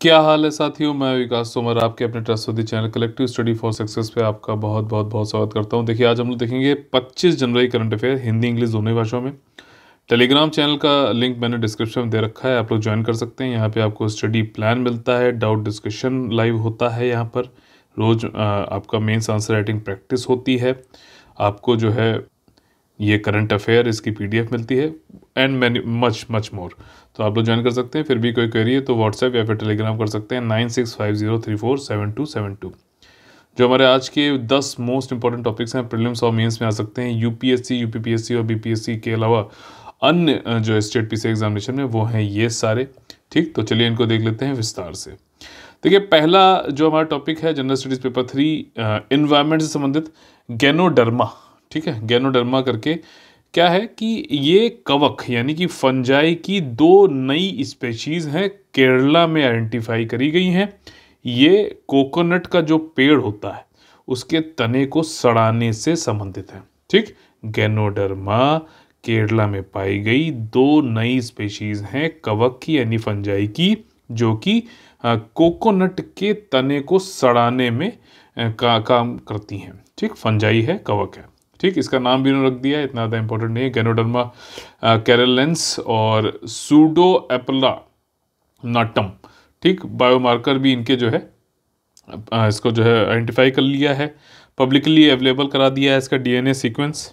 क्या हाल है साथियों मैं विकास तोमर आपके अपने ट्रस्टवती channel collective study for success पे आपका बहुत बहुत बहुत स्वागत करता हूं देखिए आज हम लोग देखेंगे 25 जनवरी करंट अफेयर हिंदी इंग्लिश दोनों भाषाओं में टेलीग्राम चैनल का लिंक मैंने डिस्क्रिप्शन में दे रखा है आप लोग ज्वाइन कर सकते हैं यहाँ पर आपको स्टडी प्लान मिलता है डाउट डिस्कशन लाइव होता है यहाँ पर रोज़ आपका मेन्स आंसर राइटिंग प्रैक्टिस होती है आपको जो है ये करंट अफेयर इसकी पी मिलती है and many much much more तो आप लोग ज्वाइन कर सकते हैं फिर भी कोई क्वेरी है तो व्हाट्सएप या फिर टेलीग्राम कर सकते हैं nine six five zero three four seven two seven two जो हमारे आज के दस मोस्ट इंपॉर्टेंट टॉपिक्स हैं प्रिलिम्स और मेंस में आ सकते हैं यूपीएससी यूपीपीएससी और बीपीएससी के अलावा अन्य जो स्टेट पी एग्जामिनेशन में वो हैं ये सारे ठीक तो चलिए इनको देख लेते हैं विस्तार से देखिए पहला जो हमारा टॉपिक है general studies paper three environment से संबंधित गैनोडर्मा ठीक है गैनोडर्मा करके क्या है कि ये कवक यानी कि फंजाई की दो नई स्पेशीज़ हैं केरला में आइडेंटिफाई करी गई हैं ये कोकोनट का जो पेड़ होता है उसके तने को सड़ाने से संबंधित है ठीक गैनोडर्मा केरला में पाई गई दो नई स्पेशीज़ हैं कवक की यानी फंजाई की जो कि कोकोनट के तने को सड़ाने में का काम करती हैं ठीक फंजाई है कवक है ठीक इसका नाम भी उन्होंने रख दिया इतना ज़्यादा इंपॉर्टेंट नहीं है गैनोडर्मा कैरलेंस uh, और सूडो एपला नाटम ठीक बायोमार्कर भी इनके जो है uh, इसको जो है आइडेंटिफाई कर लिया है पब्लिकली अवेलेबल करा दिया है इसका डीएनए सीक्वेंस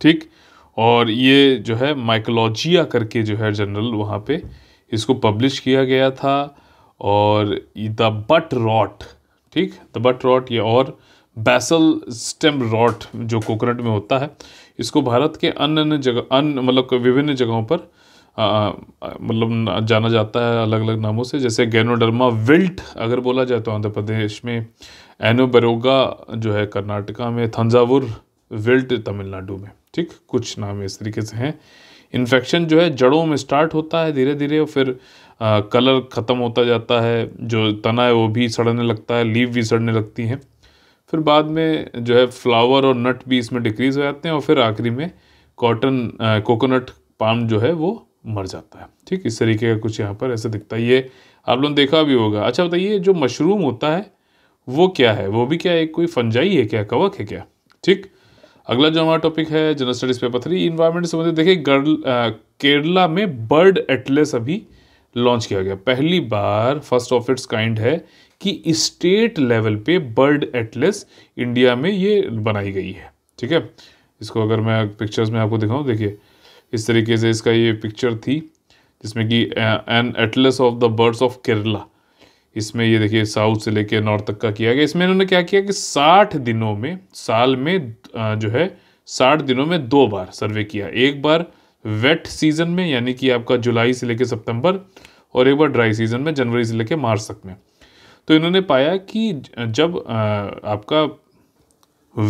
ठीक और ये जो है माइकोलॉजिया करके जो है जनरल वहाँ पे इसको पब्लिश किया गया था और द बट रॉट ठीक द बट रॉट ये और बैसल स्टेम रॉट जो कोकोनट में होता है इसको भारत के अन्य अन्य जगह अन्य मतलब विभिन्न जगहों पर मतलब जाना जाता है अलग अलग नामों से जैसे गैनोडर्मा विल्ट अगर बोला जाए तो आंध्र प्रदेश में एनोबरोगा जो है कर्नाटका में थंजावुर विल्ट तमिलनाडु में ठीक कुछ नाम इस तरीके से हैं इन्फेक्शन जो है जड़ों में स्टार्ट होता है धीरे धीरे और फिर आ, कलर ख़त्म होता जाता है जो तना है वो भी सड़ने लगता है लीव भी सड़ने लगती हैं फिर बाद में जो है फ्लावर और नट भी इसमें डिक्रीज़ हो जाते हैं और फिर आखिरी में कॉटन कोकोनट पाम जो है वो मर जाता है ठीक इस तरीके का कुछ यहाँ पर ऐसा दिखता है ये आप लोगों ने देखा भी होगा अच्छा बताइए जो मशरूम होता है वो क्या है वो भी क्या एक कोई फंजाई है क्या कवक है क्या ठीक अगला जो हमारा टॉपिक है general studies paper three environment संबंधित देखिए केरला में बर्ड एटलेस अभी लॉन्च किया गया पहली बार फर्स्ट ऑफ इट्स काइंड है कि स्टेट लेवल पे बर्ड एटलेस इंडिया में ये बनाई गई है ठीक है इसको अगर मैं पिक्चर्स में आपको दिखाऊं देखिए इस तरीके से इसका ये पिक्चर थी जिसमें कि an atlas of the birds of Kerala इसमें ये देखिए साउथ से लेके नॉर्थ तक का किया गया इसमें इन्होंने क्या किया कि साठ दिनों में साल में जो है साठ दिनों में दो बार सर्वे किया एक बार वेट सीजन में यानी कि आपका जुलाई से लेकर सितंबर और एक बार ड्राई सीजन में जनवरी से लेकर मार्च तक में तो इन्होंने पाया कि जब आपका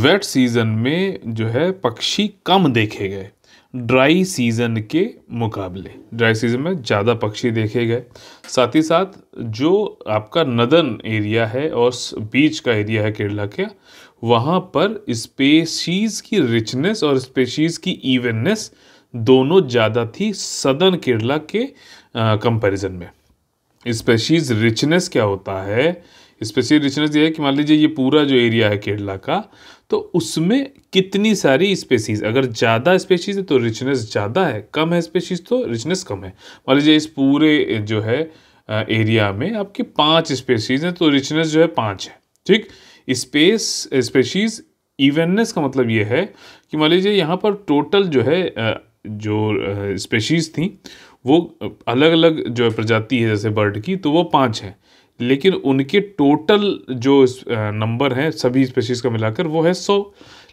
वेट सीज़न में जो है पक्षी कम देखे गए ड्राई सीज़न के मुकाबले ड्राई सीज़न में ज़्यादा पक्षी देखे गए साथ ही साथ जो आपका नदन एरिया है और बीच का एरिया है केरला के वहाँ पर स्पेशीज़ की रिचनेस और स्पेशीज़ की इवननेस दोनों ज़्यादा थी सदन केरला के कंपैरिजन में स्पेशीज़ रिचनेस क्या होता है स्पेशी रिचनेस ये है कि मान लीजिए ये पूरा जो एरिया है केरला का तो उसमें कितनी सारी स्पेसीज अगर ज़्यादा स्पेशीज़ है तो रिचनेस ज़्यादा है कम है स्पेशीज़ तो रिचनेस कम है मान लीजिए इस पूरे जो है एरिया में आपके पाँच स्पेसीज हैं तो रिचनेस जो है पाँच है ठीक स्पेस स्पेशीज़ इवेननेस का मतलब ये है कि मान लीजिए यहाँ पर टोटल जो है जो स्पेशीज़ थी वो अलग अलग जो है प्रजाति है जैसे बर्ड की तो वो पाँच हैं लेकिन उनके टोटल जो नंबर हैं सभी स्पेशीज़ का मिलाकर वो है सौ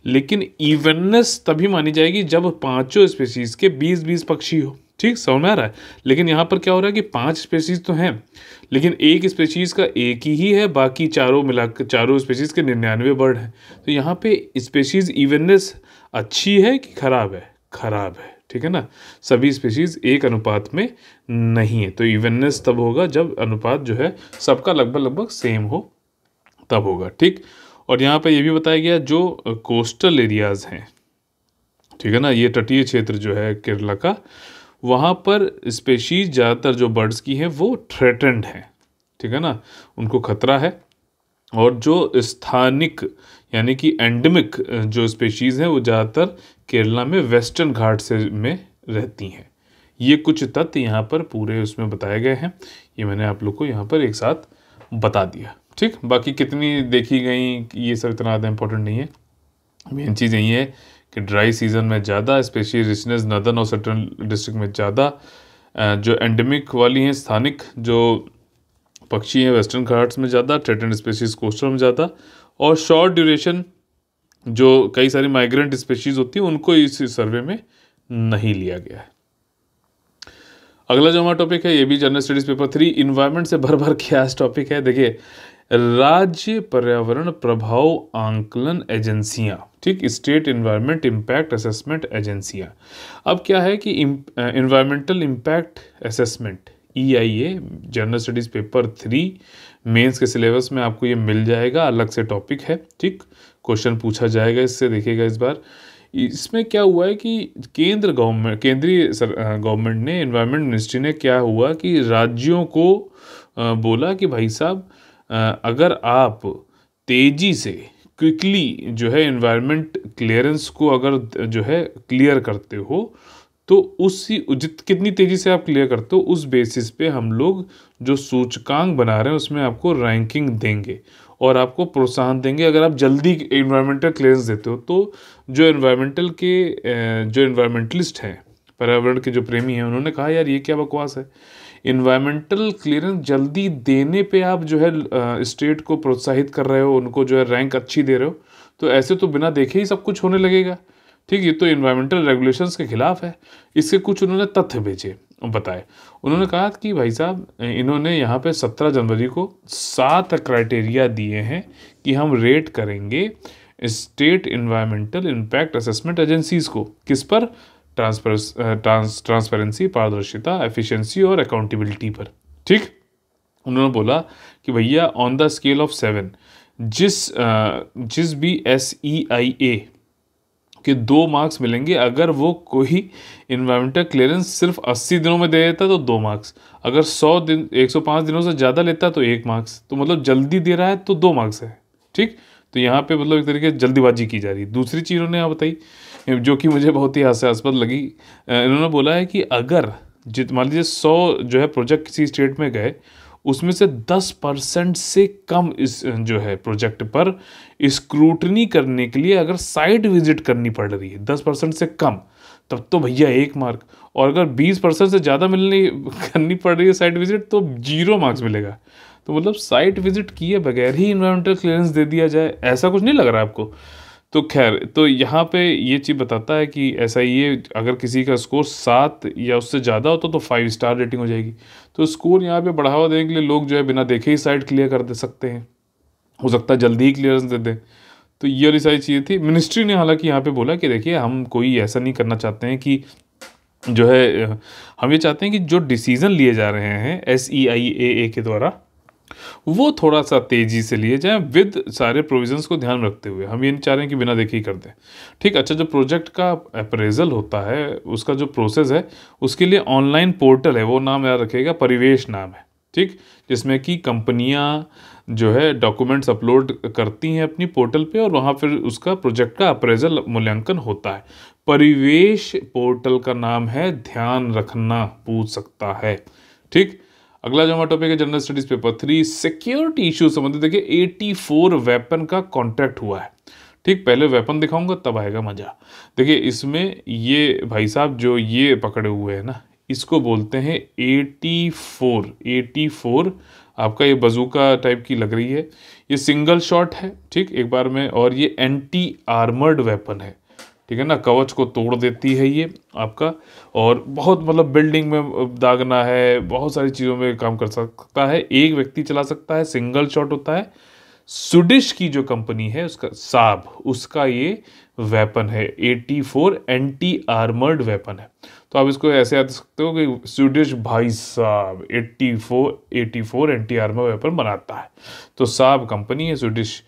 लेकिन इवननेस तभी मानी जाएगी जब पांचों स्पेशीज के बीस बीस पक्षी हो ठीक समझ में आ रहा है लेकिन यहाँ पर क्या हो रहा है कि पांच स्पेशीज़ तो हैं लेकिन एक स्पेशीज़ का एक ही है बाकी चारों मिला चारों स्पेशीज़ के निन्यानवे बर्ड हैं तो यहाँ पे स्पेशीज़ इवननेस अच्छी है कि खराब है खराब है ठीक है ना सभी स्पीशीज़ एक अनुपात में नहीं है तो इवननेस तब होगा जब अनुपात जो है सबका लगभग लगभग सेम हो तब होगा ठीक और यहाँ पर यह भी बताया गया जो कोस्टल एरियाज़ हैं ठीक है ना ये तटीय क्षेत्र जो है केरला का वहाँ पर स्पेशीज़ ज़्यादातर जो बर्ड्स की हैं वो थ्रेटेंड हैं ठीक है ना उनको खतरा है और जो स्थानिक यानी कि एंडमिक जो स्पेशीज़ हैं वो ज़्यादातर केरला में वेस्टर्न घाट से में रहती हैं ये कुछ तथ्य यहाँ पर पूरे उसमें बताए गए हैं ये मैंने आप लोग को यहाँ पर एक साथ बता दिया ठीक बाकी कितनी देखी गई ये सब इतना ज़्यादा इंपॉर्टेंट नहीं है मेन चीज़ यही है कि ड्राई सीजन में ज़्यादा स्पेशली रिचनेस नदन और सेंट्रल डिस्ट्रिक्ट में ज़्यादा जो एंडेमिक वाली हैं स्थानिक जो पक्षी हैं वेस्टर्न घाट्स में ज़्यादा ट्रेटन स्पेशीज़ कोस्टल में ज़्यादा और शॉर्ट ड्यूरेशन जो कई सारी माइग्रेंट स्पेशीज़ होती है उनको इस सर्वे में नहीं लिया गया है अगला जो हमारा टॉपिक है ये भी general studies paper three environment से भर भर के टॉपिक है देखिए राज्य पर्यावरण प्रभाव आंकलन एजेंसियां ठीक स्टेट इन्वायरमेंट इम्पैक्ट असेसमेंट एजेंसियां अब क्या है कि environmental impact assessment E I A general studies paper three mains के सिलेबस में आपको ये मिल जाएगा अलग से टॉपिक है ठीक क्वेश्चन पूछा जाएगा इससे देखिएगा इस बार इसमें क्या हुआ है कि केंद्र गवर्नमेंट केंद्रीय गवर्नमेंट ने इन्वायरमेंट मिनिस्ट्री ने क्या हुआ कि राज्यों को बोला कि भाई साहब अगर आप तेज़ी से क्विकली जो है इन्वायरमेंट क्लियरेंस को अगर जो है क्लियर करते हो तो उसी जित कितनी तेज़ी से आप क्लियर करते हो उस बेसिस पे हम लोग जो सूचकांक बना रहे हैं उसमें आपको रैंकिंग देंगे और आपको प्रोत्साहन देंगे अगर आप जल्दी इन्वायरमेंटल क्लियरेंस देते हो तो जो इन्वायरमेंटल के जो इन्वायरमेंटलिस्ट हैं पर्यावरण के जो प्रेमी हैं उन्होंने कहा यार ये क्या बकवास है इन्वायरमेंटल क्लियरेंस जल्दी देने पे आप जो है स्टेट को प्रोत्साहित कर रहे हो उनको जो है रैंक अच्छी दे रहे हो तो ऐसे तो बिना देखे ही सब कुछ होने लगेगा ठीक ये तो इन्वायरमेंटल रेगुलेशंस के ख़िलाफ़ है इसके कुछ उन्होंने तथ्य भेजे बताए उन्होंने कहा कि भाई साहब इन्होंने यहाँ पे 17 जनवरी को सात क्राइटेरिया दिए हैं कि हम रेट करेंगे state environmental impact assessment agencies को किस पर ट्रांसपेरेंसी पारदर्शिता एफिशिएंसी और अकाउंटेबिलिटी पर ठीक उन्होंने बोला कि भैया on the scale of seven जिस जिस भी एस ई आई ए कि दो मार्क्स मिलेंगे अगर वो कोई इन्वायरमेंटल क्लियरेंस सिर्फ 80 दिनों में दे देता तो दो मार्क्स अगर 100 दिन 105 दिनों से ज़्यादा लेता तो एक मार्क्स तो मतलब जल्दी दे रहा है तो दो मार्क्स है ठीक तो यहाँ पे मतलब एक तरीके से जल्दीबाजी की जा रही है दूसरी चीज़ उन्होंने यहाँ बताई जो कि मुझे बहुत ही हास्यास्पद लगी इन्होंने बोला है कि अगर जित मान लीजिए सौ जो है प्रोजेक्ट किसी स्टेट में गए उसमें से 10 परसेंट से कम इस जो है प्रोजेक्ट पर स्क्रूटनी करने के लिए अगर साइट विजिट करनी पड़ रही है 10 परसेंट से कम तब तो भैया एक मार्क और अगर 20 परसेंट से ज़्यादा मिलने करनी पड़ रही है साइट विजिट तो जीरो मार्क्स मिलेगा तो मतलब साइट विजिट किए बगैर ही इन्वायरमेंटल क्लियरेंस दे दिया जाए ऐसा कुछ नहीं लग रहा है आपको तो खैर तो यहाँ पे ये चीज़ बताता है कि ऐसा ये अगर किसी का स्कोर सात या उससे ज़्यादा होता तो फाइव स्टार रेटिंग हो जाएगी तो स्कोर यहाँ पे बढ़ावा देने के लिए लोग जो है बिना देखे ही साइट क्लियर कर दे सकते हैं हो सकता है जल्दी ही क्लियरेंस दे दें तो ये वाली सारी चीज़ें थी मिनिस्ट्री ने हालांकि यहाँ पे बोला कि देखिए हम कोई ऐसा नहीं करना चाहते हैं कि जो है हम ये चाहते हैं कि जो डिसीज़न लिए जा रहे हैं एस ई आई ए ए के द्वारा वो थोड़ा सा तेज़ी से लिए जाए विद सारे प्रोविजंस को ध्यान रखते हुए हम ये नहीं चाह रहे हैं कि बिना देखे ही कर दें ठीक अच्छा जो प्रोजेक्ट का अप्रेजल होता है उसका जो प्रोसेस है उसके लिए ऑनलाइन पोर्टल है वो नाम याद रखेगा परिवेश नाम है ठीक जिसमें कि कंपनियां जो है डॉक्यूमेंट्स अपलोड करती हैं अपनी पोर्टल पे और वहाँ फिर उसका प्रोजेक्ट का अप्रेजल मूल्यांकन होता है परिवेश पोर्टल का नाम है ध्यान रखना पूछ सकता है ठीक अगला जो हमारा टॉपिक है general studies paper three security issue संबंधित देखिए फोर वेपन का कॉन्ट्रैक्ट हुआ है ठीक पहले वेपन दिखाऊंगा तब आएगा मज़ा देखिए इसमें ये भाई साहब जो ये पकड़े हुए हैं ना इसको बोलते हैं 84 84 आपका ये बजूका टाइप की लग रही है ये सिंगल शॉट है ठीक एक बार में और ये एंटी आर्मर्ड वेपन है ठीक है ना कवच को तोड़ देती है ये आपका और बहुत मतलब बिल्डिंग में दागना है बहुत सारी चीज़ों में काम कर सकता है एक व्यक्ति चला सकता है सिंगल शॉट होता है सुडिश की जो कंपनी है उसका साब उसका ये वेपन है 84 फोर एंटी आर्मर्ड वेपन है तो आप इसको ऐसे याद सकते हो कि सुडिश भाई साहब 84 84 एंटी आर्मर वेपन बनाता है तो साब कंपनी है सुडिश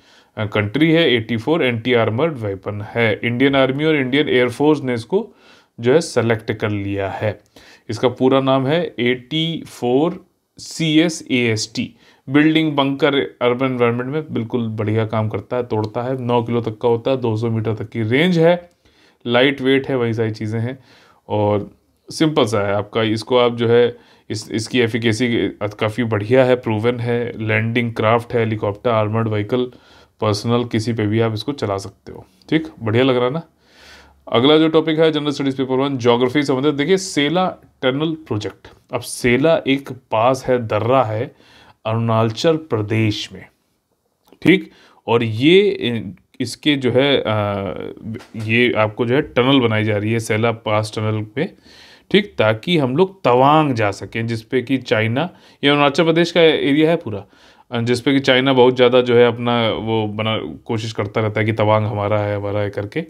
कंट्री है 84 फोर एंटी आर्मर्ड वेपन है इंडियन आर्मी और इंडियन एयरफोर्स ने इसको जो है सेलेक्ट कर लिया है इसका पूरा नाम है AT four C S A S T building bunker urban environment में बिल्कुल बढ़िया काम करता है तोड़ता है नौ किलो तक का होता है दो सौ मीटर तक की रेंज है लाइट वेट है वही सारी चीज़ें हैं और सिंपल सा है आपका इसको आप जो है इस इसकी एफिकेसी काफ़ी बढ़िया है प्रूवन है लैंडिंग क्राफ्ट है हेलीकॉप्टर आर्मर्ड व्हीकल पर्सनल किसी पे भी आप इसको चला सकते हो ठीक बढ़िया लग रहा ना अगला जो टॉपिक है general studies paper one geography संबंधित देखिए सेला टनल प्रोजेक्ट अब सेला एक पास है दर्रा है अरुणाचल प्रदेश में ठीक और ये इसके जो है ये आपको जो है टनल बनाई जा रही है सेला पास टनल पे ठीक ताकि हम लोग तवांग जा सकें जिसपे कि चाइना ये अरुणाचल प्रदेश का एरिया है पूरा जिस पे कि चाइना बहुत ज़्यादा जो है अपना वो बना कोशिश करता रहता है कि तवांग हमारा है हमारा है करके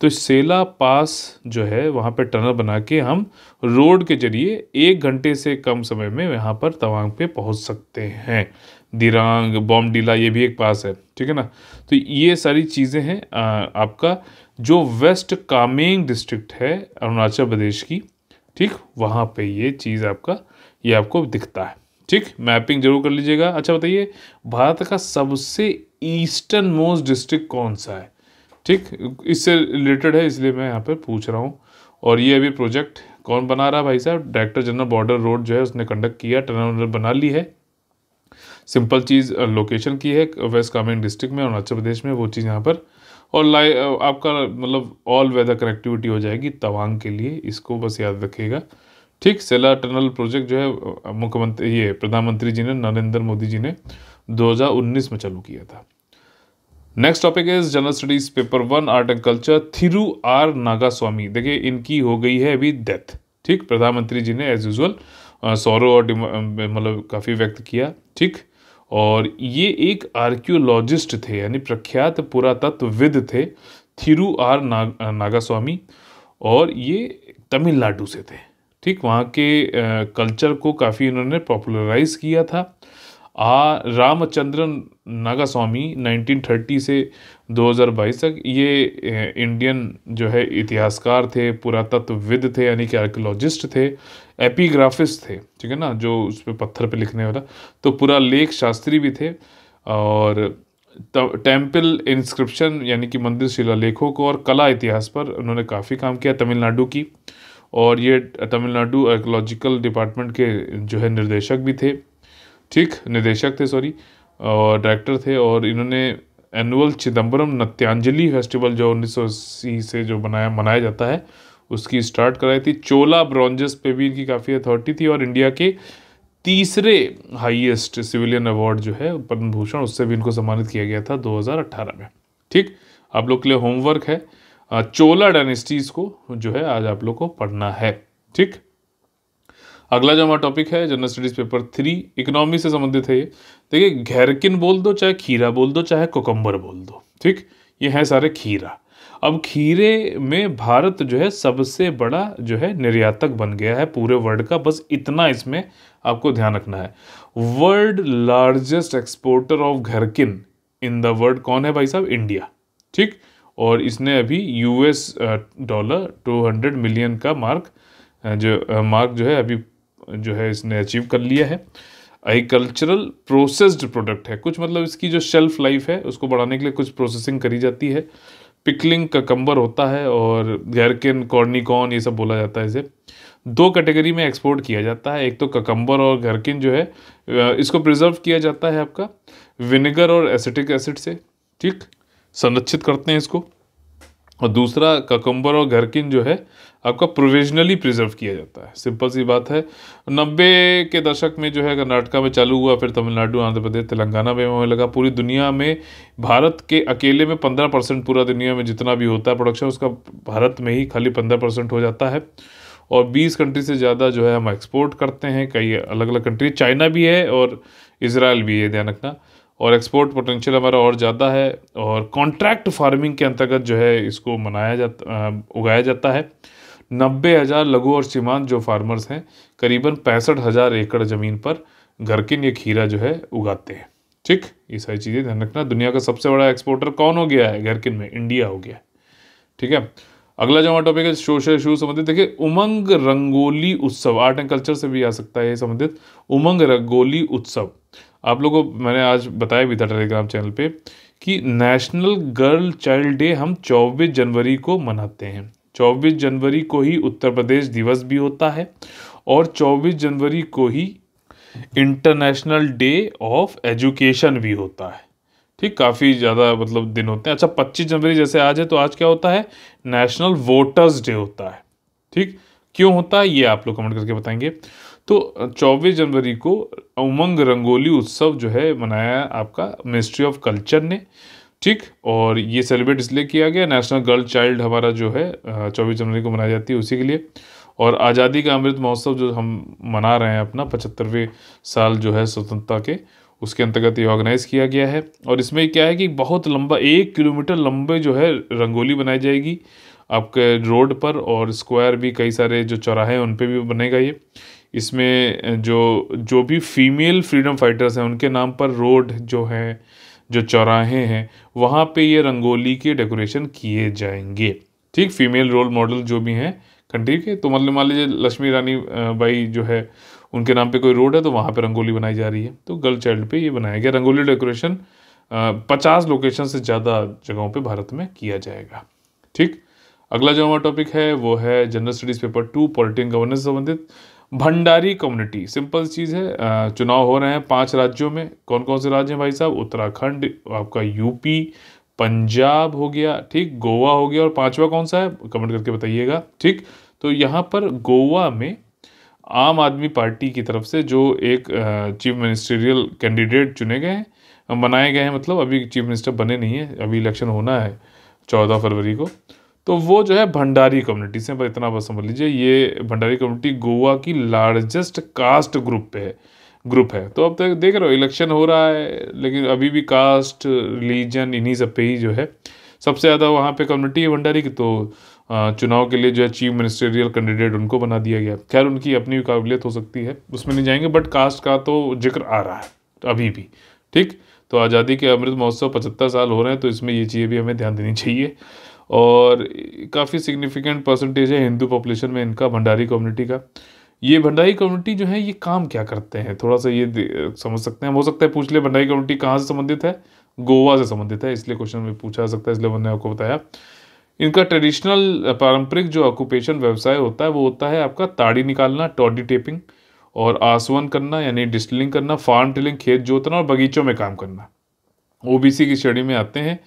तो सेला पास जो है वहाँ पे टनल बना के हम रोड के जरिए एक घंटे से कम समय में यहाँ पर तवांग पे पहुँच सकते हैं दिरांग बॉमडीला ये भी एक पास है ठीक है ना तो ये सारी चीज़ें हैं आपका जो वेस्ट कामेंग डिस्ट्रिक्ट है अरुणाचल प्रदेश की ठीक वहाँ पर ये चीज़ आपका ये आपको दिखता है ठीक मैपिंग जरूर कर लीजिएगा अच्छा बताइए भारत का सबसे ईस्टर्न मोस्ट डिस्ट्रिक्ट कौन सा है ठीक इससे रिलेटेड है इसलिए मैं यहाँ पर पूछ रहा हूँ और ये अभी प्रोजेक्ट कौन बना रहा भाई साहब डायरेक्टर जनरल बॉर्डर रोड जो है उसने कंडक्ट किया टनल बना ली है सिंपल चीज़ लोकेशन की है वेस्ट कामेंग डिस्ट्रिक्ट में अरुणाचल प्रदेश में वो चीज़ यहाँ पर और लाइ आपका मतलब ऑल वेदर कनेक्टिविटी हो जाएगी तवांग के लिए इसको बस याद रखिएगा ठीक सेला टनल प्रोजेक्ट जो है मुख्यमंत्री ये प्रधानमंत्री जी ने नरेंद्र मोदी जी ने 2019 में चालू किया था next topic is general studies paper one art and culture Thiru R Nagaswamy देखिए इनकी हो गई है अभी डेथ ठीक प्रधानमंत्री जी ने एज यूजल सौरव और मतलब काफ़ी व्यक्त किया ठीक और ये एक आर्क्योलॉजिस्ट थे यानी प्रख्यात पुरातत्वविद थे थिरु आर नाग नागास्वामी और ये तमिलनाडु से थे ठीक वहाँ के कल्चर को काफ़ी इन्होंने पॉपुलराइज किया था आ रामचंद्रन नागास्वामी 1930 से 2022 तक ये इंडियन जो है इतिहासकार थे पुरातत्वविद थे यानी कि आर्कोलॉजिस्ट थे एपीग्राफिस्ट थे ठीक है ना जो उस पर पत्थर पे लिखने वाला तो पूरा लेख शास्त्री भी थे और टेम्पल इंस्क्रिप्शन यानी कि मंदिर शिला लेखों को और कला इतिहास पर उन्होंने काफ़ी काम किया तमिलनाडु की और ये तमिलनाडु आर्कोलॉजिकल डिपार्टमेंट के जो है निर्देशक भी थे ठीक निर्देशक थे सॉरी और डायरेक्टर थे और इन्होंने एनुअल चिदम्बरम नत्यांजलि फेस्टिवल जो उन्नीस से जो बनाया मनाया जाता है उसकी स्टार्ट कराई थी चोला ब्रॉन्जेस पे भी इनकी काफ़ी अथॉरिटी थी और इंडिया के तीसरे हाईएस्ट सिविलियन अवार्ड जो है पद्म भूषण उससे भी इनको सम्मानित किया गया था 2018 में ठीक आप लोग के लिए होमवर्क है चोला डायनेस्टीज को जो है आज आप लोग को पढ़ना है ठीक अगला जो हमारा टॉपिक है general studies paper three economy से संबंधित है ये देखिए घेरकिन बोल दो चाहे खीरा बोल दो चाहे कोकम्बर बोल दो ठीक ये है सारे खीरा अब खीरे में भारत जो है सबसे बड़ा जो है निर्यातक बन गया है पूरे वर्ल्ड का बस इतना इसमें आपको ध्यान रखना है world largest exporter of gherkin in the world कौन है भाई साहब इंडिया ठीक और इसने अभी US dollar two hundred million का मार्क जो मार्क जो है अभी जो है इसने अचीव कर लिया है एग्रीकल्चरल प्रोसेस्ड प्रोडक्ट है कुछ मतलब इसकी जो शेल्फ लाइफ है उसको बढ़ाने के लिए कुछ प्रोसेसिंग करी जाती है पिकलिंग का कंबर होता है और गैरकिन कॉर्निकॉन ये सब बोला जाता है इसे दो कैटेगरी में एक्सपोर्ट किया जाता है एक तो ककम्बर और घरकिन जो है इसको प्रिजर्व किया जाता है आपका विनेगर और एसिटिक एसिड से ठीक संरक्षित करते हैं इसको और दूसरा ककम्बर और घरकिन जो है आपका प्रोविजनली प्रिजर्व किया जाता है सिंपल सी बात है नब्बे के दशक में जो है कर्नाटका में चालू हुआ फिर तमिलनाडु आंध्र प्रदेश तेलंगाना में होने लगा पूरी दुनिया में भारत के अकेले में पंद्रह परसेंट पूरा दुनिया में जितना भी होता है प्रोडक्शन उसका भारत में ही खाली पंद्रह परसेंट हो जाता है और बीस कंट्री से ज़्यादा जो है हम एक्सपोर्ट करते हैं कई अलग अलग कंट्री चाइना भी है और इसराइल भी है ध्यान रखना और एक्सपोर्ट पोटेंशियल हमारा और ज़्यादा है और कॉन्ट्रैक्ट फार्मिंग के अंतर्गत जो है इसको मनाया जाता उगाया जाता है नब्बे हज़ार लघु और सीमांत जो फार्मर्स हैं करीबन पैंसठ हज़ार एकड़ ज़मीन पर घरकिन ये खीरा जो है उगाते हैं ठीक ये सारी चीज़ें ध्यान रखना दुनिया का सबसे बड़ा एक्सपोर्टर कौन हो गया है घरकिन में इंडिया हो गया ठीक है अगला जो हमारा टॉपिक है सोशल इशू संबंधित देखिए उमंग रंगोली उत्सव आर्ट एंड कल्चर से भी आ सकता है ये संबंधित उमंग रंगोली उत्सव आप लोगों को मैंने आज बताया भी था टेलीग्राम चैनल पे कि नेशनल गर्ल चाइल्ड डे हम 24 जनवरी को मनाते हैं 24 जनवरी को ही उत्तर प्रदेश दिवस भी होता है और 24 जनवरी को ही इंटरनेशनल डे ऑफ एजुकेशन भी होता है ठीक काफ़ी ज़्यादा मतलब दिन होते हैं अच्छा 25 जनवरी जैसे आज है तो आज क्या होता है नेशनल वोटर्स डे होता है ठीक क्यों होता है ये आप लोग कमेंट करके बताएंगे तो 24 जनवरी को उमंग रंगोली उत्सव जो है मनाया आपका मिनिस्ट्री ऑफ कल्चर ने ठीक और ये सेलिब्रेट इसलिए किया गया नेशनल गर्ल चाइल्ड हमारा जो है 24 जनवरी को मनाई जाती है उसी के लिए और आज़ादी का अमृत महोत्सव जो हम मना रहे हैं अपना पचहत्तरवें साल जो है स्वतंत्रता के उसके अंतर्गत ये ऑर्गेनाइज़ किया गया है और इसमें क्या है कि बहुत लंबा एक किलोमीटर लंबे जो है रंगोली बनाई जाएगी आपके रोड पर और स्क्वायर भी कई सारे जो चौराहे हैं उन पर भी बनेगा ये इसमें जो जो भी फीमेल फ्रीडम फाइटर्स हैं उनके नाम पर रोड जो है जो चौराहे हैं वहाँ पे ये रंगोली के डेकोरेशन किए जाएंगे ठीक फीमेल रोल मॉडल जो भी हैं कंट्री के तो मतलब मान लीजिए लक्ष्मी रानी बाई जो है उनके नाम पे कोई रोड है तो वहाँ पे रंगोली बनाई जा रही है तो गर्ल चाइल्ड पे ये बनाया गया रंगोली डेकोरेशन पचास लोकेशन से ज़्यादा जगहों पे भारत में किया जाएगा ठीक अगला जो हमारा टॉपिक है वो है general studies paper two political governance संबंधित भंडारी कम्युनिटी सिंपल चीज़ है चुनाव हो रहे हैं पांच राज्यों में कौन कौन से राज्य हैं भाई साहब उत्तराखंड आपका यूपी पंजाब हो गया ठीक गोवा हो गया और पांचवा कौन सा है कमेंट करके बताइएगा ठीक तो यहाँ पर गोवा में आम आदमी पार्टी की तरफ से जो एक चीफ मिनिस्टरियल कैंडिडेट चुने गए हैं बनाए गए हैं मतलब अभी चीफ मिनिस्टर बने नहीं हैं अभी इलेक्शन होना है चौदह फरवरी को तो वो जो है भंडारी कम्युनिटी से बस इतना बस समझ लीजिए ये भंडारी कम्युनिटी गोवा की लार्जेस्ट कास्ट ग्रुप पे है ग्रुप है तो अब तक देख रहे हो इलेक्शन हो रहा है लेकिन अभी भी कास्ट रिलीजन इन्हीं सब पे ही जो है सबसे ज़्यादा वहाँ पे कम्युनिटी है भंडारी की तो चुनाव के लिए जो है चीफ मिनिस्टेरियल कैंडिडेट उनको बना दिया गया खैर उनकी अपनी भी काबिलियत हो सकती है उसमें नहीं जाएंगे बट कास्ट का तो जिक्र आ रहा है अभी भी ठीक तो आज़ादी के अमृत महोत्सव पचहत्तर साल हो रहे हैं तो इसमें ये चीज़ें भी हमें ध्यान देनी चाहिए और काफ़ी सिग्निफिकेंट परसेंटेज है हिंदू पॉपुलेशन में इनका भंडारी कम्युनिटी का ये भंडारी कम्युनिटी जो है ये काम क्या करते हैं थोड़ा सा ये समझ सकते हैं हो सकता है पूछ ले भंडारी कम्युनिटी कहाँ से संबंधित है गोवा से संबंधित है इसलिए क्वेश्चन में पूछा जा सकता है इसलिए मैंने आपको बताया इनका ट्रेडिशनल पारंपरिक जो ऑक्यूपेशन व्यवसाय होता है वो होता है आपका ताड़ी निकालना टॉडी टेपिंग और आसवन करना यानी डिस्टिलिंग करना फार्म टिलिंग खेत जोतना और बगीचों में काम करना ओबीसी की श्रेणी में आते हैं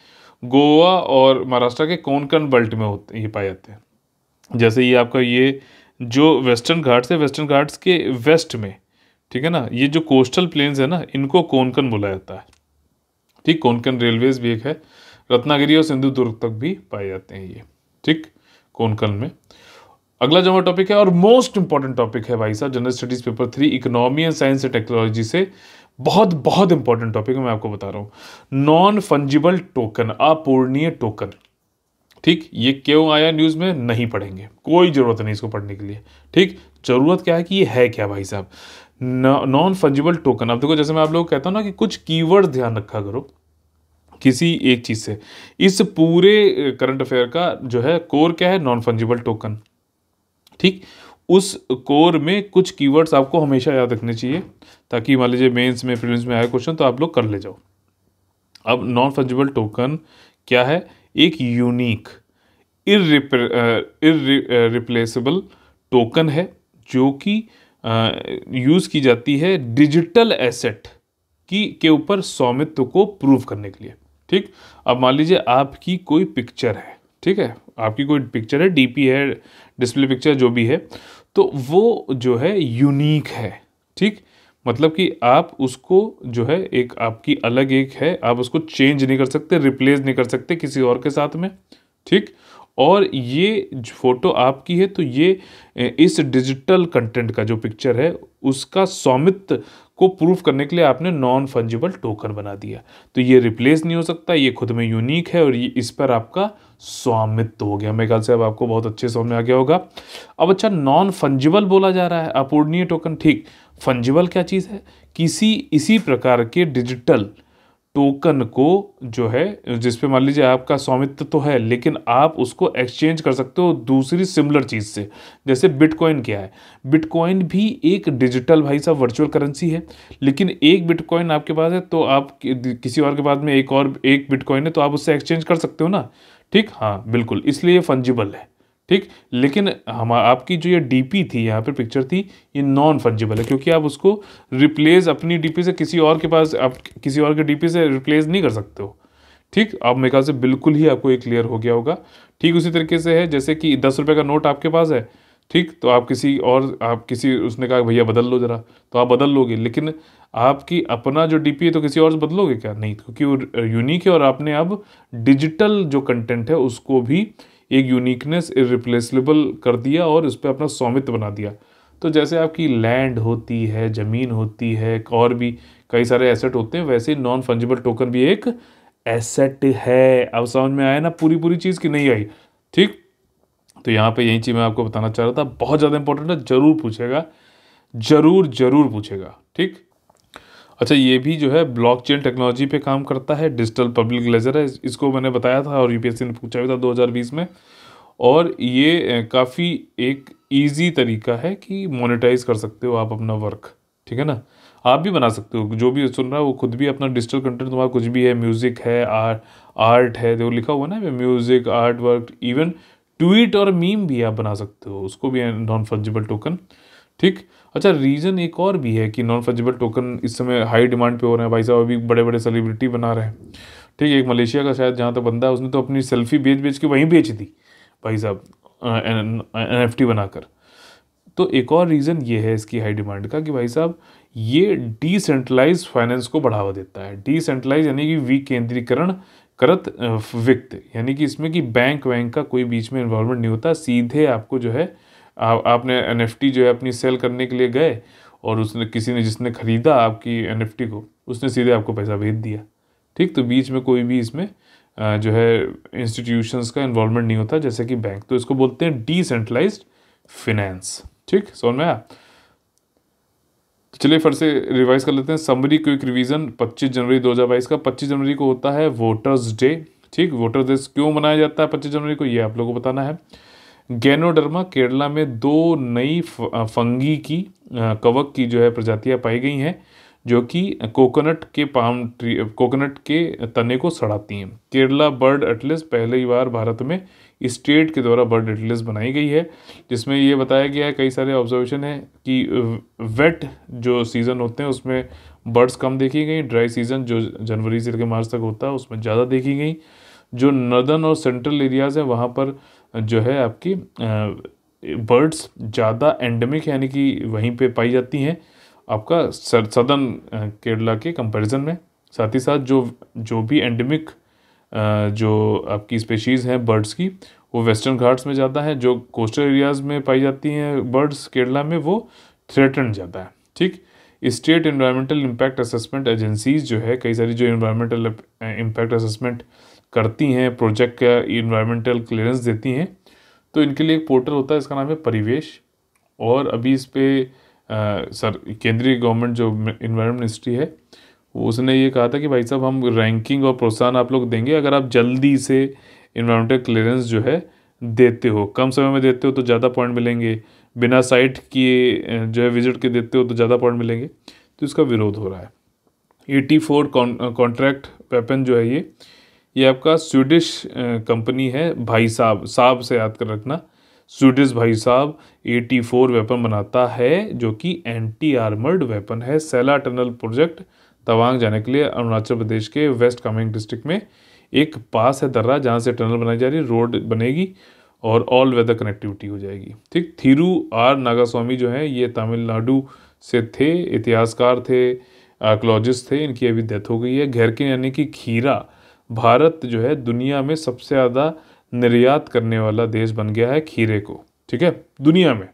गोवा और महाराष्ट्र के कोंकण बेल्ट में होते ये पाए जाते हैं जैसे ये आपका ये जो वेस्टर्न घाट्स है वेस्टर्न घाट्स के वेस्ट में ठीक है ना ये जो कोस्टल प्लेन्स है ना इनको कोनकन बोला जाता है ठीक कोनकन रेलवेज भी एक है रत्नागिरी और सिंधु दुर्ग तक भी पाए जाते हैं ये ठीक कोनकन में अगला जो हमारा टॉपिक है और मोस्ट इंपॉर्टेंट टॉपिक है भाई साहब general studies paper three economy and science and technology से बहुत बहुत इंपॉर्टेंट टॉपिक है मैं आपको बता रहा हूं नॉन फंजिबल टोकन अपूर्णीय टोकन ठीक ये क्यों आया न्यूज़ में नहीं पढ़ेंगे कोई ज़रूरत नहीं इसको पढ़ने के लिए ठीक ज़रूरत क्या है कि ये है क्या भाई साहब नॉन फंजिबल टोकन अब देखो जैसे मैं आप लोग कहता हूं ना कि कुछ कीवर्ड ध्यान रखा करो किसी एक चीज़ से इस पूरे करंट अफेयर का जो है कोर क्या है नॉन फंजिबल टोकन ठीक उस कोर में कुछ कीवर्ड्स आपको हमेशा याद रखने चाहिए ताकि मान लीजिए मेंस में फिल्म में आए क्वेश्चन तो आप लोग कर ले जाओ अब नॉन फंजिबल टोकन क्या है एक यूनिक रिप्लेसेबल टोकन है जो कि यूज़ uh, की जाती है डिजिटल एसेट की के ऊपर स्वामित्व को प्रूव करने के लिए ठीक अब मान लीजिए आपकी कोई पिक्चर है ठीक है आपकी कोई पिक्चर है डीपी है डिस्प्ले पिक्चर जो भी है तो वो जो है यूनिक है ठीक मतलब कि आप उसको जो है एक आपकी अलग एक है आप उसको चेंज नहीं कर सकते रिप्लेस नहीं कर सकते किसी और के साथ में ठीक और ये फ़ोटो आपकी है तो ये इस डिजिटल कंटेंट का जो पिक्चर है उसका स्वामित्व को प्रूफ करने के लिए आपने नॉन फंजिबल टोकन बना दिया तो ये रिप्लेस नहीं हो सकता ये खुद में यूनिक है और ये इस पर आपका स्वामित्व हो गया मेरे ख्याल से अब आपको बहुत अच्छे समझ में आ गया होगा अब अच्छा नॉन फंजिबल बोला जा रहा है अपूर्णीय टोकन ठीक फंजिबल क्या चीज़ है किसी इसी प्रकार के डिजिटल टोकन को जो है जिस पे मान लीजिए आपका स्वामित्व तो है लेकिन आप उसको एक्सचेंज कर सकते हो दूसरी सिमिलर चीज़ से जैसे बिटकॉइन क्या है बिटकॉइन भी एक डिजिटल भाई साहब वर्चुअल करेंसी है लेकिन एक बिटकॉइन आपके पास है तो आप किसी और के बाद में एक और एक बिटकॉइन है तो आप उससे एक्सचेंज कर सकते हो ना ठीक हाँ बिल्कुल इसलिए फंजिबल है ठीक लेकिन हम आपकी जो ये डीपी थी यहाँ पर पिक्चर थी ये नॉन फंजिबल है क्योंकि आप उसको रिप्लेस अपनी डीपी से किसी और के पास आप किसी और के डीपी से रिप्लेस नहीं कर सकते हो ठीक अब मेरे ख्याल से बिल्कुल ही आपको ये क्लियर हो गया होगा ठीक उसी तरीके से है जैसे कि दस रुपये का नोट आपके पास है ठीक तो आप किसी और आप किसी उसने कहा भैया बदल लो ज़रा तो आप बदल लोगे लेकिन आपकी अपना जो डीपी है तो किसी और से बदलोगे क्या नहीं क्योंकि वो यूनिक है और आपने अब डिजिटल जो कंटेंट है उसको भी एक यूनिकनेस इरिप्लेसबल कर दिया और उस पर अपना स्वामित्व बना दिया तो जैसे आपकी लैंड होती है ज़मीन होती है और भी कई सारे एसेट होते हैं वैसे नॉन फंजिबल टोकन भी एक एसेट है अब समझ में आया ना पूरी पूरी चीज़ की नहीं आई ठीक तो यहाँ पे यही चीज़ मैं आपको बताना चाह रहा था बहुत ज़्यादा इंपॉर्टेंट है ज़रूर पूछेगा ज़रूर ज़रूर पूछेगा ठीक अच्छा ये भी जो है ब्लॉकचेन टेक्नोलॉजी पे काम करता है डिजिटल पब्लिक लेजर है इसको मैंने बताया था और यूपीएससी ने पूछा भी था 2020 में और ये काफ़ी एक ईजी तरीका है कि मोनिटाइज कर सकते हो आप अपना वर्क ठीक है ना आप भी बना सकते हो जो भी सुन रहा है वो खुद भी अपना डिजिटल कंटेंट तुम्हारा कुछ भी है म्यूज़िक है आर्ट आर्ट है जो तो लिखा हुआ ना music art work even tweet और मीम भी आप बना सकते हो उसको भी नॉन फंजिबल टोकन ठीक अच्छा रीज़न एक और भी है कि नॉन फर्जेबल टोकन इस समय हाई डिमांड पे हो रहे हैं भाई साहब अभी बड़े बड़े सेलिब्रिटी बना रहे हैं ठीक है एक मलेशिया का शायद जहाँ तक बंदा है उसने तो अपनी सेल्फी बेच बेच के वहीं बेच दी भाई साहब एन एफ टी बनाकर तो एक और रीज़न ये है इसकी हाई डिमांड का कि भाई साहब ये डिसेंट्रलाइज फाइनेंस को बढ़ावा देता है डिसेंट्रलाइज यानी कि विकेंद्रीकरण करत वित्त यानी कि इसमें कि बैंक वैंक का कोई बीच में इन्वॉल्वमेंट नहीं होता सीधे आपको जो है आ, आपने एन जो है अपनी सेल करने के लिए गए और उसने किसी ने जिसने ख़रीदा आपकी एन को उसने सीधे आपको पैसा भेज दिया ठीक तो बीच में कोई भी इसमें जो है इंस्टीट्यूशंस का इन्वॉल्वमेंट नहीं होता जैसे कि बैंक तो इसको बोलते हैं डिसेंट्रलाइज फिनेंस ठीक सोन में आप तो चलिए फिर से रिवाइज कर लेते हैं समरी क्विक रिवीजन 25 जनवरी 2022 का 25 जनवरी को होता है वोटर्स डे ठीक वोटर्स डे क्यों मनाया जाता है 25 जनवरी को ये आप लोगों को बताना है गैनोडर्मा केरला में दो नई फंगी की कवक की जो है प्रजातियाँ पाई गई हैं जो कि कोकोनट के पाम ट्री कोकोनट के तने को सड़ाती हैं केरला बर्ड एटलिस पहली बार भारत में स्टेट के द्वारा बर्ड एटलिस बनाई गई है जिसमें ये बताया गया है कई सारे ऑब्जर्वेशन है कि वेट जो सीज़न होते हैं उसमें बर्ड्स कम देखी गई ड्राई सीज़न जो जनवरी से लेकर मार्च तक होता है उसमें ज़्यादा देखी गई जो नर्दर्न और सेंट्रल एरियाज़ हैं वहाँ पर जो है आपकी बर्ड्स ज़्यादा एंडमिक यानी कि वहीं पे पाई जाती हैं आपका सदर्न केरला के कंपैरिजन में साथ ही साथ जो जो भी एंडमिक जो आपकी स्पेशीज़ हैं बर्ड्स की वो वेस्टर्न घाट्स में ज़्यादा है जो कोस्टल एरियाज़ में पाई जाती हैं बर्ड्स केरला में वो थ्रेटन ज़्यादा है ठीक state environmental impact assessment agencies जो है कई सारी जो इन्वायरमेंटल इम्पैक्ट असेसमेंट करती हैं प्रोजेक्ट का इन्वायरमेंटल क्लियरेंस देती हैं तो इनके लिए एक पोर्टल होता है इसका नाम है परिवेश और अभी इस पर सर केंद्रीय गवर्नमेंट जो इन्वायरमेंट मिनिस्ट्री है उसने ये कहा था कि भाई साहब हम रैंकिंग और प्रोत्साहन आप लोग देंगे अगर आप जल्दी से इन्वायरमेंटल क्लियरेंस जो है देते हो कम समय में देते हो तो ज़्यादा पॉइंट मिलेंगे बिना साइट की जो है विजिट के देते हो तो ज़्यादा पॉइंट मिलेंगे तो इसका विरोध हो रहा है 84 फोर कॉन्ट्रैक्ट वेपन जो है ये ये आपका स्वीडिश कंपनी है भाई साहब साहब से याद कर रखना स्वीडिश भाई साहब 84 वेपन बनाता है जो कि एंटी आर्मर्ड वेपन है सेला टनल प्रोजेक्ट तवांग जाने के लिए अरुणाचल प्रदेश के वेस्ट कामेंग डिस्ट्रिक्ट में एक पास है दर्रा जहाँ से टनल बनाई जा रही रोड बनेगी और ऑल वेदर कनेक्टिविटी हो जाएगी ठीक थीरू आर नागास्वामी जो हैं ये तमिलनाडु से थे इतिहासकार थे आर्कोलॉजिस्ट थे इनकी अभी डेथ हो गई है घर के यानी कि खीरा भारत जो है दुनिया में सबसे ज़्यादा निर्यात करने वाला देश बन गया है खीरे को ठीक है दुनिया में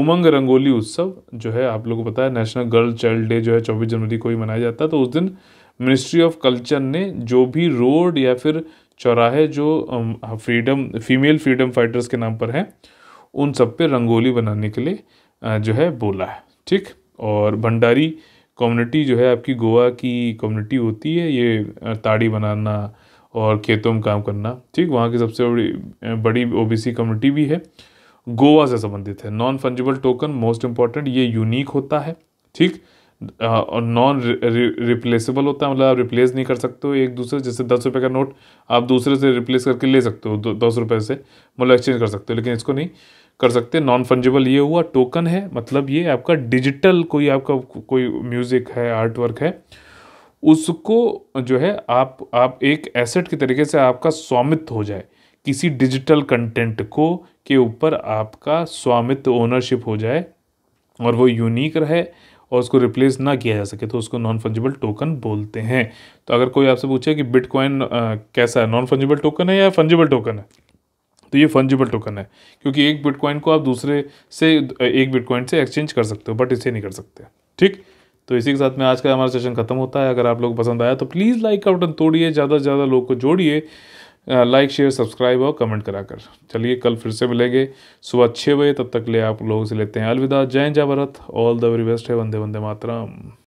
उमंग रंगोली उत्सव जो है आप लोगों को पता है नेशनल गर्ल चाइल्ड डे जो है चौबीस जनवरी को ही मनाया जाता है तो उस दिन मिनिस्ट्री ऑफ कल्चर ने जो भी रोड या फिर चौराहे जो फ्रीडम फीमेल फ्रीडम फाइटर्स के नाम पर हैं उन सब पे रंगोली बनाने के लिए जो है बोला है ठीक और भंडारी कम्युनिटी जो है आपकी गोवा की कम्युनिटी होती है ये ताड़ी बनाना और खेतों में काम करना ठीक वहाँ की सबसे बड़ी बड़ी सी कम्युनिटी भी है गोवा से संबंधित है non fungible token most important ये यूनिक होता है ठीक और नॉन रिप्लेसेबल होता है मतलब आप रिप्लेस नहीं कर सकते हो एक दूसरे जैसे दस रुपये का नोट आप दूसरे से रिप्लेस करके ले सकते हो दो दस रुपये से मतलब एक्सचेंज कर सकते हो लेकिन इसको नहीं कर सकते हैं नॉन फंजिबल ये हुआ टोकन है मतलब ये आपका डिजिटल कोई आपका कोई म्यूज़िक है आर्ट वर्क है उसको जो है आप आप एक एसेट के तरीके से आपका स्वामित्व हो जाए किसी डिजिटल कंटेंट को के ऊपर आपका स्वामित्व ओनरशिप हो जाए और वो यूनिक रहे और उसको रिप्लेस ना किया जा सके तो उसको नॉन फंजिबल टोकन बोलते हैं तो अगर कोई आपसे पूछे कि बिटकॉइन कैसा है नॉन फंजिबल टोकन है या फंजिबल टोकन है तो ये फंजिबल टोकन है क्योंकि एक बिटकॉइन को आप दूसरे से एक बिटकॉइन से एक्सचेंज कर सकते हो बट इसे नहीं कर सकते ठीक तो इसी के साथ में आज का हमारा सेशन खत्म होता है अगर आप लोग पसंद आया तो प्लीज़ लाइक का बटन तोड़िए ज़्यादा से ज़्यादा लोग को जोड़िए लाइक शेयर सब्सक्राइब और कमेंट करा कर चलिए कल फिर से मिलेंगे सुबह छः बजे तब तक ले आप लोगों से लेते हैं अलविदा जय जय Bharat all the very best है वंदे वंदे मातरम